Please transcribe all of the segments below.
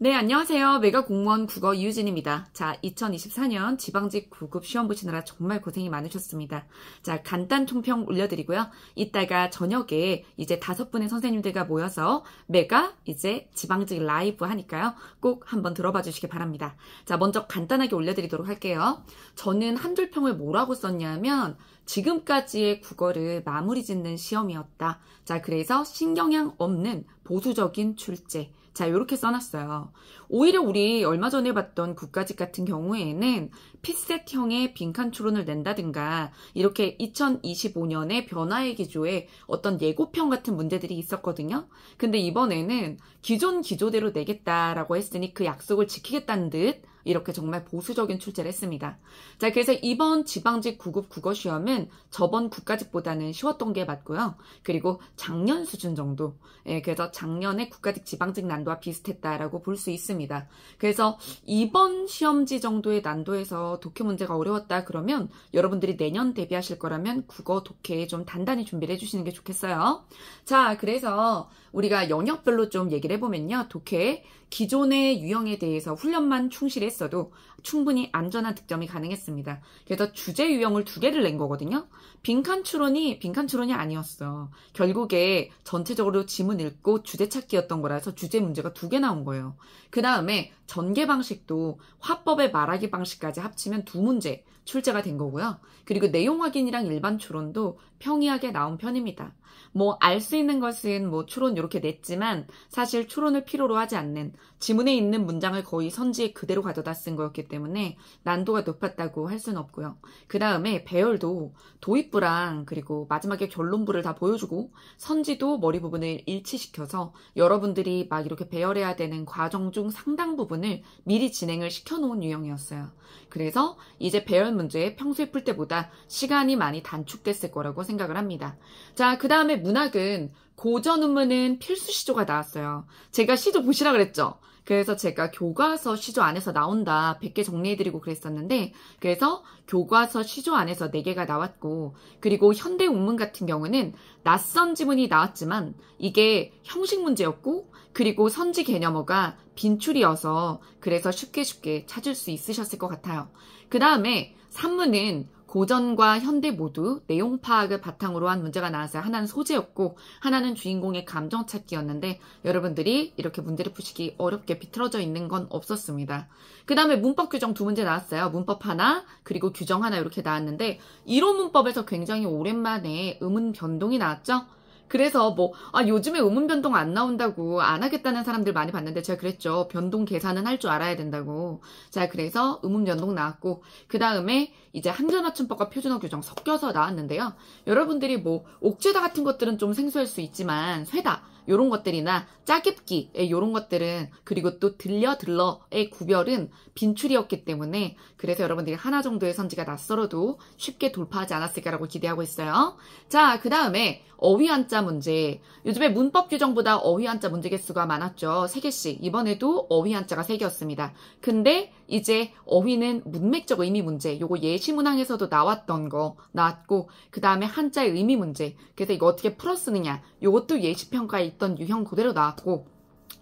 네, 안녕하세요. 메가 공무원 국어 유진입니다 자, 2024년 지방직 구급 시험 보시느라 정말 고생이 많으셨습니다. 자, 간단 총평 올려드리고요. 이따가 저녁에 이제 다섯 분의 선생님들과 모여서 메가 이제 지방직 라이브 하니까요. 꼭 한번 들어봐 주시기 바랍니다. 자, 먼저 간단하게 올려드리도록 할게요. 저는 한줄 평을 뭐라고 썼냐면 지금까지의 국어를 마무리 짓는 시험이었다. 자, 그래서 신경향 없는 보수적인 출제. 자, 이렇게 써놨어요. 오히려 우리 얼마 전에 봤던 국가직 같은 경우에는 핏셋형의 빈칸 추론을 낸다든가 이렇게 2025년의 변화의 기조에 어떤 예고편 같은 문제들이 있었거든요. 근데 이번에는 기존 기조대로 내겠다라고 했으니 그 약속을 지키겠다는 듯 이렇게 정말 보수적인 출제를 했습니다. 자, 그래서 이번 지방직 9급 국어 시험은 저번 국가직보다는 쉬웠던 게 맞고요. 그리고 작년 수준 정도. 예, 그래서 작년에 국가직 지방직 난도와 비슷했다라고 볼 수 있습니다. 그래서 이번 시험지 정도의 난도에서 독해 문제가 어려웠다 그러면 여러분들이 내년 대비하실 거라면 국어 독해 에좀 단단히 준비를 해주시는 게 좋겠어요. 자, 그래서 우리가 영역별로 좀 얘기를 해보면요. 독해 기존의 유형에 대해서 훈련만 충실했습니 했어도 충분히 안전한 득점이 가능했습니다. 그래서 주제 유형을 두 개를 낸 거거든요. 빈칸 추론이 빈칸 추론이 아니었어. 결국에 전체적으로 지문 읽고 주제 찾기였던 거라서 주제 문제가 두 개 나온 거예요. 그 다음에 전개 방식도 화법의 말하기 방식까지 합치면 두 문제 출제가 된 거고요. 그리고 내용 확인이랑 일반 추론도 평이하게 나온 편입니다. 뭐 알 수 있는 것은 뭐 추론 이렇게 냈지만 사실 추론을 필요로 하지 않는 지문에 있는 문장을 거의 선지에 그대로 가져 가져다 쓴 거였기 때문에 난도가 높았다고 할 수는 없고요. 그 다음에 배열도 도입부랑 그리고 마지막에 결론부를 다 보여주고 선지도 머리 부분을 일치시켜서 여러분들이 막 이렇게 배열해야 되는 과정 중 상당 부분을 미리 진행을 시켜놓은 유형이었어요. 그래서 이제 배열 문제 평소에 풀 때보다 시간이 많이 단축됐을 거라고 생각을 합니다. 자, 그 다음에 문학은 고전 음문은 필수 시조가 나왔어요. 제가 시조 보시라 그랬죠? 그래서 제가 교과서 시조 안에서 나온다 100개 정리해드리고 그랬었는데 그래서 교과서 시조 안에서 4개가 나왔고 그리고 현대 운문 같은 경우는 낯선 지문이 나왔지만 이게 형식 문제였고 그리고 선지 개념어가 빈출이어서 그래서 쉽게 쉽게 찾을 수 있으셨을 것 같아요. 그 다음에 산문은 고전과 현대 모두 내용 파악을 바탕으로 한 문제가 나왔어요. 하나는 소재였고 하나는 주인공의 감정 찾기였는데 여러분들이 이렇게 문제를 푸시기 어렵게 비틀어져 있는 건 없었습니다. 그 다음에 문법 규정 두 문제 나왔어요. 문법 하나 그리고 규정 하나 이렇게 나왔는데 이론 문법에서 굉장히 오랜만에 음운 변동이 나왔죠. 그래서 뭐, 아, 요즘에 음운 변동 안 나온다고 안 하겠다는 사람들 많이 봤는데 제가 그랬죠. 변동 계산은 할 줄 알아야 된다고. 자, 그래서 음운 변동 나왔고, 그 다음에 이제 한전 맞춤법과 표준어 규정 섞여서 나왔는데요. 여러분들이 뭐, 옥죄다 같은 것들은 좀 생소할 수 있지만, 쇠다. 이런 것들이나 짜깁기 이런 예, 것들은 그리고 또 들려 들러의 구별은 빈출이었기 때문에 그래서 여러분들이 하나 정도의 선지가 낯설어도 쉽게 돌파하지 않았을까라고 기대하고 있어요. 자, 그 다음에 어휘 한자 문제. 요즘에 문법 규정보다 어휘 한자 문제 개수가 많았죠. 3개씩. 이번에도 어휘 한자가 3개였습니다. 근데 이제 어휘는 문맥적 의미 문제. 요거 예시문항에서도 나왔던 거 나왔고 그 다음에 한자의 의미 문제. 그래서 이거 어떻게 풀어 쓰느냐. 요것도 예시평가에 했던 유형 그대로 나왔고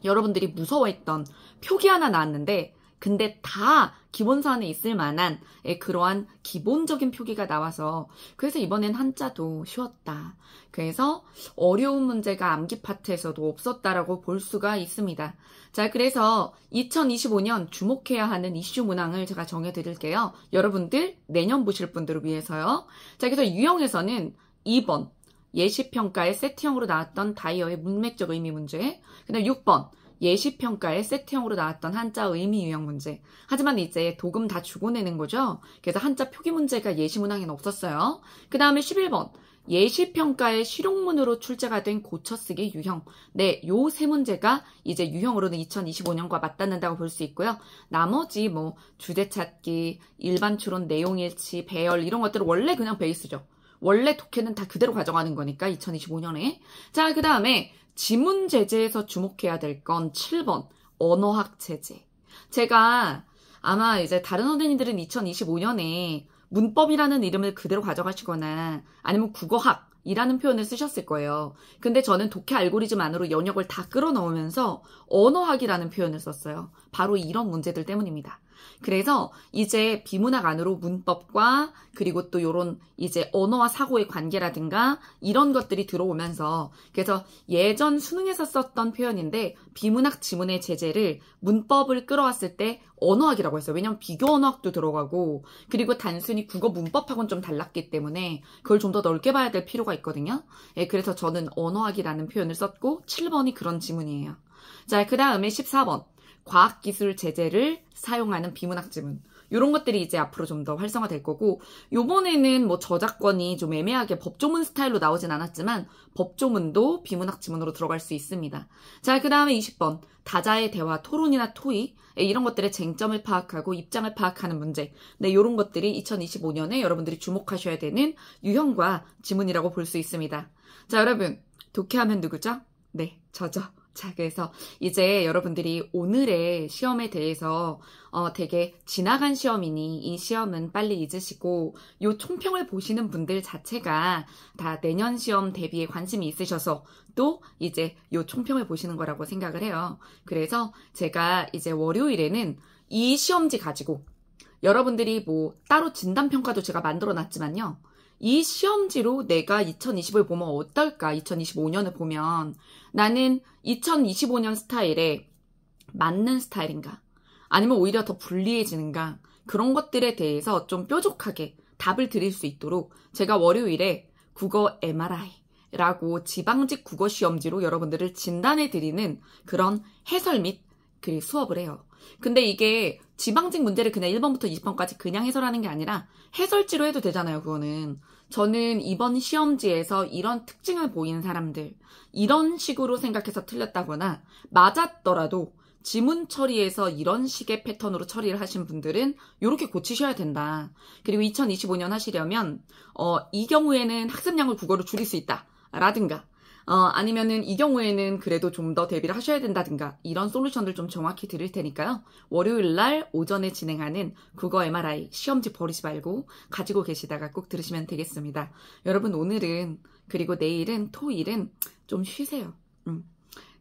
여러분들이 무서워했던 표기 하나 나왔는데 근데 다기본선에 있을 만한 예, 그러한 기본적인 표기가 나와서 그래서 이번엔 한자도 쉬웠다. 그래서 어려운 문제가 암기 파트에서도 없었다라고 볼 수가 있습니다. 자, 그래서 2025년 주목해야 하는 이슈 문항을 제가 정해드릴게요. 여러분들 내년 보실 분들을 위해서요. 자, 그래서 유형에서는 2번 예시평가의 세팅형으로 나왔던 다이어의 문맥적 의미 문제. 그 다음 6번. 예시평가의 세팅형으로 나왔던 한자 의미 유형 문제. 하지만 이제 도금 다 주고 내는 거죠. 그래서 한자 표기 문제가 예시문항에는 없었어요. 그 다음에 11번. 예시평가의 실용문으로 출제가 된 고쳐쓰기 유형. 네, 요 세 문제가 이제 유형으로는 2025년과 맞닿는다고 볼 수 있고요. 나머지 뭐 주제 찾기, 일반 추론, 내용 일치, 배열 이런 것들은 원래 그냥 베이스죠. 원래 독해는 다 그대로 가져가는 거니까 2025년에. 자, 그 다음에 지문 제재에서 주목해야 될 건 7번 언어학 제재. 제가 아마 이제 다른 선생님들은 2025년에 문법이라는 이름을 그대로 가져가시거나 아니면 국어학 이라는 표현을 쓰셨을 거예요. 근데 저는 독해 알고리즘 안으로 영역을다 끌어넣으면서 언어학이라는 표현을 썼어요. 바로 이런 문제들 때문입니다. 그래서 이제 비문학 안으로 문법과 그리고 또 요런 이제 언어와 사고의 관계라든가 이런 것들이 들어오면서 그래서 예전 수능에서 썼던 표현인데 비문학 지문의 제재를 문법을 끌어왔을 때 언어학이라고 했어요. 왜냐면 비교 언어학도 들어가고 그리고 단순히 국어 문법학은좀 달랐기 때문에 그걸 좀 더 넓게 봐야 될 필요가 있거든요. 예, 그래서 저는 언어학이라는 표현을 썼고 7번이 그런 지문이에요. 자, 그 다음에 14번. 과학기술 제재를 사용하는 비문학 지문. 이런 것들이 이제 앞으로 좀 더 활성화될 거고 요번에는 뭐 저작권이 좀 애매하게 법조문 스타일로 나오진 않았지만 법조문도 비문학 지문으로 들어갈 수 있습니다. 자, 그 다음에 20번 다자의 대화, 토론이나 토의 예, 이런 것들의 쟁점을 파악하고 입장을 파악하는 문제 네, 이런 것들이 2025년에 여러분들이 주목하셔야 되는 유형과 지문이라고 볼 수 있습니다. 자, 여러분 독해하면 누구죠? 네, 저죠. 자, 그래서 이제 여러분들이 오늘의 시험에 대해서 어, 되게 지나간 시험이니 이 시험은 빨리 잊으시고 요 총평을 보시는 분들 자체가 다 내년 시험 대비에 관심이 있으셔서 또 이제 요 총평을 보시는 거라고 생각을 해요. 그래서 제가 이제 월요일에는 이 시험지 가지고 여러분들이 뭐 따로 진단평가도 제가 만들어 놨지만요. 이 시험지로 내가 2020을 보면 어떨까? 2025년을 보면 나는 2025년 스타일에 맞는 스타일인가? 아니면 오히려 더 불리해지는가? 그런 것들에 대해서 좀 뾰족하게 답을 드릴 수 있도록 제가 월요일에 국어 MRI 라고 지방직 국어 시험지로 여러분들을 진단해 드리는 그런 해설 및그 수업을 해요. 근데 이게 지방직 문제를 그냥 1번부터 20번까지 그냥 해설하는 게 아니라 해설지로 해도 되잖아요, 그거는. 저는 이번 시험지에서 이런 특징을 보이는 사람들, 이런 식으로 생각해서 틀렸다거나 맞았더라도 지문 처리에서 이런 식의 패턴으로 처리를 하신 분들은 이렇게 고치셔야 된다. 그리고 2025년 하시려면 어, 이 경우에는 학습량을 국어로 줄일 수 있다. 라든가 어, 아니면은 이 경우에는 그래도 좀 더 대비를 하셔야 된다든가 이런 솔루션들 좀 정확히 드릴 테니까요. 월요일 날 오전에 진행하는 국어 MRI 시험지 버리지 말고 가지고 계시다가 꼭 들으시면 되겠습니다. 여러분 오늘은 그리고 내일은 토일은 좀 쉬세요. 음.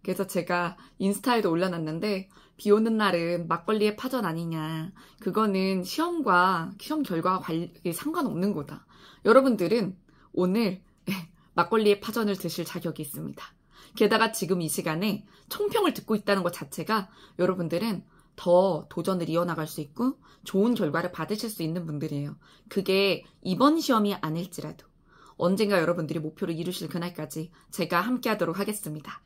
그래서 제가 인스타에도 올려놨는데 비 오는 날은 막걸리의 파전 아니냐. 그거는 시험과 시험 결과와 관리, 상관없는 거다. 여러분들은 오늘 막걸리의 파전을 드실 자격이 있습니다. 게다가 지금 이 시간에 총평을 듣고 있다는 것 자체가 여러분들은 더 도전을 이어나갈 수 있고 좋은 결과를 받으실 수 있는 분들이에요. 그게 이번 시험이 아닐지라도 언젠가 여러분들이 목표를 이루실 그날까지 제가 함께하도록 하겠습니다.